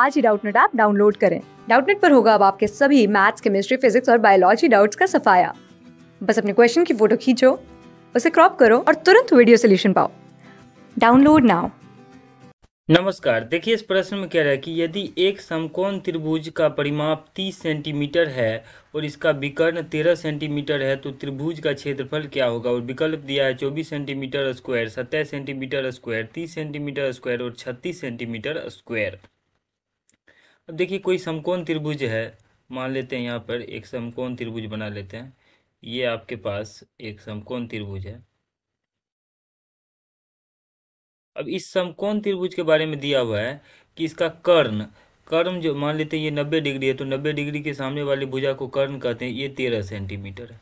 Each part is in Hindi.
आज ही डाउटनेट ऐप डाउनलोड करें डाउटनेट पर होगा अब आपके सभी मैथ्स केमिस्ट्री फिजिक्स और बायोलॉजी डाउट्स का सफाया बस अपने क्वेश्चन की फोटो खींचो उसे क्रॉप करो और तुरंत वीडियो सोल्यूशन पाओ डाउनलोड नाउ नमस्कार देखिए इस प्रश्न में कह रहा है कि यदि एक समकोण त्रिभुज का परिमाप 30 सेंटीमीटर है और इसका विकर्ण 13 सेंटीमीटर है तो त्रिभुज का क्षेत्रफल क्या होगा और विकल्प दिया है 24 centimetre square 27 centimetre square 30 centimetre square और 36 सेंटीमीटर स्क्वायर अब देखिए कोई समकोण त्रिभुज है मान लेते हैं यहाँ पर एक समकोण त्रिभुज बना लेते हैं ये आपके पास एक समकोण त्रिभुज है अब इस समकोण त्रिभुज के बारे में दिया हुआ है कि इसका कर्ण कर्ण जो मान लेते हैं ये नब्बे डिग्री है तो नब्बे डिग्री के सामने वाली भुजा को कर्ण कहते हैं ये तेरह सेंटीमीटर है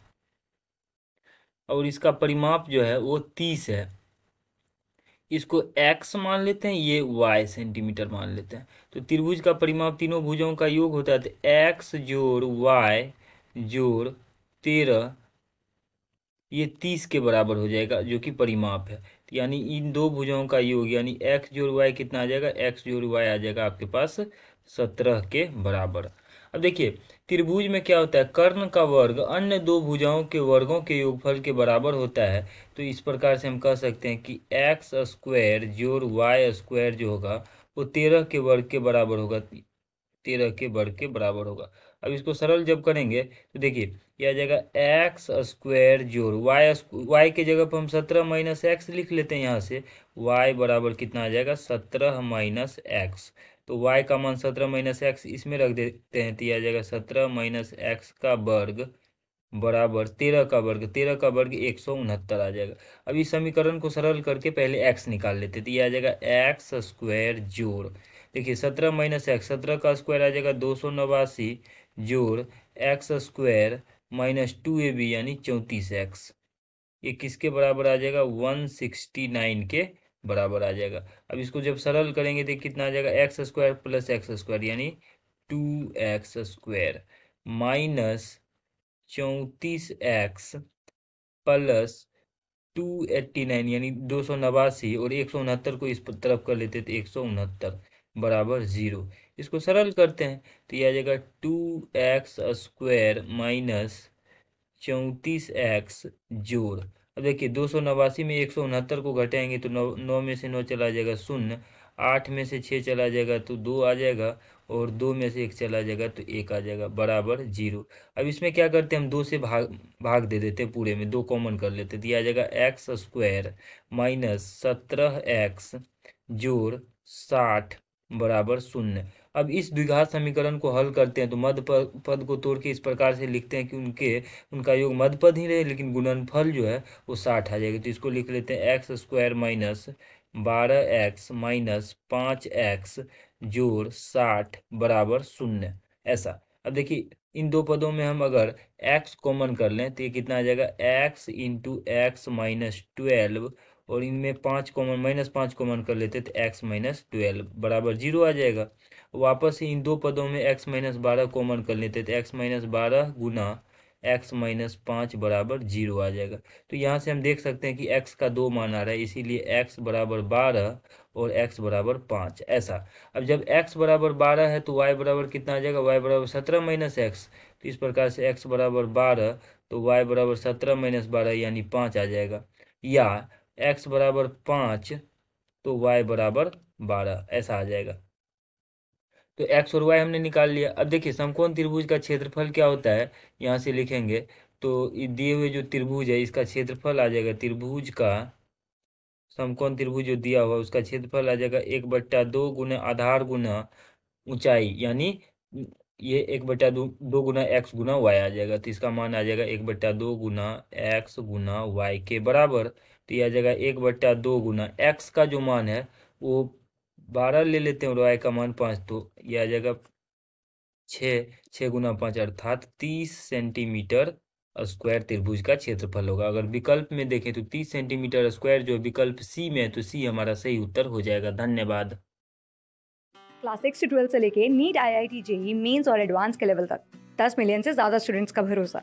और इसका परिमाप जो है वो तीस है इसको x मान लेते हैं ये y सेंटीमीटर मान लेते हैं तो त्रिभुज का परिमाप तीनों भुजों का योग होता है तो x जोड़ y जोड़ तेरह ये तीस के बराबर हो जाएगा जो कि परिमाप है तो यानी इन दो भुजाओं का योग यानी x जोड़ y कितना आ जाएगा x जोड़ y आ जाएगा आपके पास सत्रह के बराबर अब देखिए त्रिभुज में क्या होता है कर्ण का वर्ग अन्य दो भुजाओं के वर्गों के योगफल के बराबर होता है तो इस प्रकार से हम कह सकते हैं कि एक्स स्क्वायर जोर वाई स्क्वायर जो होगा वो तेरह के वर्ग के बराबर होगा तेरह के वर्ग के बराबर होगा अब इसको सरल जब करेंगे तो देखिए यह आ जाएगा एक्स स्क्वायर जोर वाई वाई के जगह पर हम सत्रह माइनस एक्स लिख लेते हैं यहाँ से वाई बराबर कितना आ जाएगा सत्रह माइनस एक्स तो y का मान सत्रह माइनस एक्स इसमें रख देते हैं तो आ जाएगा सत्रह माइनस एक्स का वर्ग बराबर तेरह का वर्ग तेरह का वर्ग एक सौ उनहत्तर आ जाएगा अब इस समीकरण को सरल करके पहले एक्स निकाल लेते तो ये आ जाएगा एक्स स्क्वायर जोड़ देखिए सत्रह माइनस एक्स सत्रह का स्क्वायर आ जाएगा दो सौ नवासी जोड़ x square minus two a b यानी चौंतीस एक्स ये किसके बराबर आ जाएगा वन सिक्सटी नाइन के बराबर आ जाएगा अब इसको जब सरल करेंगे तो कितना आ जाएगा x square plus x square यानी टू एक्स स्क्वायर माइनस चौंतीस x plus two eighty nine यानी दो सौ नवासी और एक सौ उनहत्तर को इस तरफ कर लेते तो एक सौ उनहत्तर बराबर ज़ीरो इसको सरल करते हैं तो यह आ जाएगा टू एक्स स्क्वायर माइनस चौंतीस एक्स जोड़ अब देखिए दो सौ नवासी में एक सौ उनहत्तर को घटाएंगे तो नौ नौ में से नौ चला जाएगा शून्य आठ में से छः चला जाएगा तो दो आ जाएगा और दो में से एक चला जाएगा तो एक आ जाएगा बराबर जीरो अब इसमें क्या करते हैं हम दो से भाग भाग दे देते हैं पूरे में दो कॉमन कर लेते तो आ जाएगा एक्स स्क्वायर माइनस सत्रह एक्स जोड़ साठ बराबर शून्य अब इस द्विघात समीकरण को हल करते हैं तो मध्य पद को तोड़ के इस प्रकार से लिखते हैं कि उनके उनका योग मध्य पद ही रहे लेकिन गुणनफल जो है वो साठ आ जाएगा तो इसको लिख लेते हैं एक्स स्क्वायर माइनस बारह एक्स माइनस पाँच एक्स जोड़ साठ बराबर शून्य ऐसा अब देखिए इन दो पदों में हम अगर x कॉमन कर लें तो ये कितना आ जाएगा x into x minus twelve और इनमें पाँच कॉमन माइनस पाँच कॉमन कर लेते तो एक्स माइनस ट्वेल्व बराबर जीरो आ जाएगा वापस इन दो पदों में एक्स माइनस बारह कॉमन कर लेते तो एक्स माइनस बारह गुना एक्स माइनस पाँच बराबर जीरो आ जाएगा तो यहाँ से हम देख सकते हैं कि एक्स का दो मान आ रहा है इसीलिए एक्स बराबर बारह और एक्स बराबर पाँच ऐसा अब जब एक्स बराबर बारह है तो वाई बराबर कितना आ जाएगा वाई बराबर सत्रह माइनस एक्स तो इस प्रकार से एक्स बराबर बारह तो वाई बराबर सत्रह माइनस बारह यानी पाँच आ जाएगा या एक्स बराबर पाँच तो वाई बराबर बारह ऐसा आ जाएगा तो एक्स और वाई हमने निकाल लिया अब देखिए समकोण त्रिभुज का क्षेत्रफल क्या होता है यहाँ से लिखेंगे तो दिए हुए जो त्रिभुज है इसका क्षेत्रफल आ जाएगा त्रिभुज का समकोण त्रिभुज जो दिया हुआ उसका क्षेत्रफल आ जाएगा एक बट्टा दो गुना आधार गुना ऊंचाई यानी ये एक बट्टा दो दो गुना एक्स गुना वाई आ जाएगा तो इसका मान आ जाएगा एक बट्टा दो गुना एक्स गुना वाई के बराबर तो यह आ जाएगा एक बट्टा दो गुना एक्स का जो मान है वो बारह ले लेते हैं और वाई का मान पाँच तो यह आ जाएगा छः छः गुना पाँच अर्थात तीस सेंटीमीटर स्क्वायर त्रिभुज का क्षेत्रफल होगा अगर विकल्प में देखें तो तीस सेंटीमीटर स्क्वायर जो विकल्प सी में है तो सी हमारा सही उत्तर हो जाएगा धन्यवाद क्लास सिक्स से ट्वेल्थ से लेके NEET I I T JEE mains और एडवांस के लेवल तक दस मिलियन से ज़्यादा स्टूडेंट्स का भरोसा